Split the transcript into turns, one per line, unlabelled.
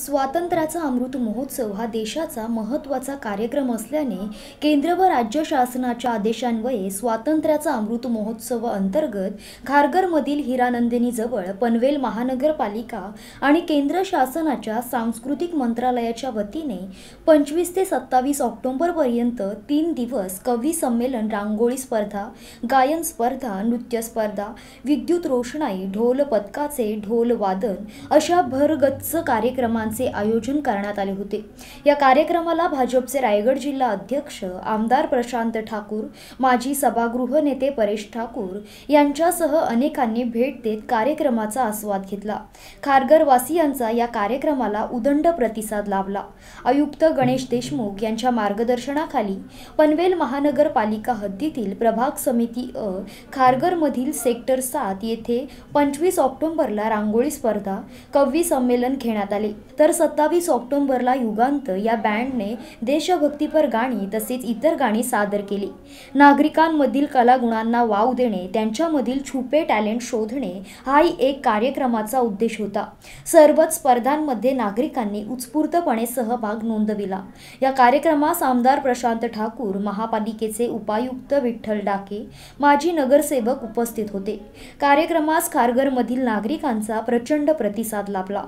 स्वातंत्र्याचा अमृत महोत्सव हा देशाचा महत्त्वाचा कार्यक्रम असल्याने केंद्र व राज्य शासनाच्या आदेशांवये स्वातंत्र्याचा अमृत महोत्सव अंतर्गत खारघरमधील हिरानंदिनीजवळ पनवेल महानगरपालिका आणि केंद्र शासनाच्या सांस्कृतिक मंत्रालयाच्या वतीने पंचवीस ते सत्तावीस ऑक्टोंबरपर्यंत तीन दिवस कवी संमेलन रांगोळी स्पर्धा गायन स्पर्धा नृत्य स्पर्धा विद्युत रोषणाई ढोल पथकाचे ढोल वादन अशा भरगच्च कार्यक्रमां कार्यक्रमांचे आयोजन करण्यात आले होते या कार्यक्रमाला भाजपचे रायगड जिल्हा अध्यक्ष आमदार प्रशांत ठाकूर माजी सभागृह नेते परेश ठाकूर यांच्यासह अनेकांनी भेट देत कार्यक्रमाचा आस्वाद घेतला खारगरवासियांचा या कार्यक्रमाला उदंड प्रतिसाद लाभला आयुक्त गणेश देशमुख यांच्या मार्गदर्शनाखाली पनवेल महानगरपालिका हद्दीतील प्रभाग समिती अ खारघरमधील सेक्टर सात येथे पंचवीस ऑक्टोबरला रांगोळी स्पर्धा कवी संमेलन घेण्यात आले तर सत्तावीस ऑक्टोंबरला युगांत या बँडने देशभक्तीपर गाणी तसेच इतर गाणी सादर केली नागरिकांमधील कलागुणांना वाव देणे त्यांच्यामधील छुपे टॅलेंट शोधणे हाही एक कार्यक्रमाचा उद्देश होता सर्वच स्पर्धांमध्ये नागरिकांनी उत्स्फूर्तपणे सहभाग नोंदविला या कार्यक्रमास आमदार प्रशांत ठाकूर महापालिकेचे उपायुक्त विठ्ठल डाके माजी नगरसेवक उपस्थित होते कार्यक्रमास खारघरमधील नागरिकांचा प्रचंड प्रतिसाद लाभला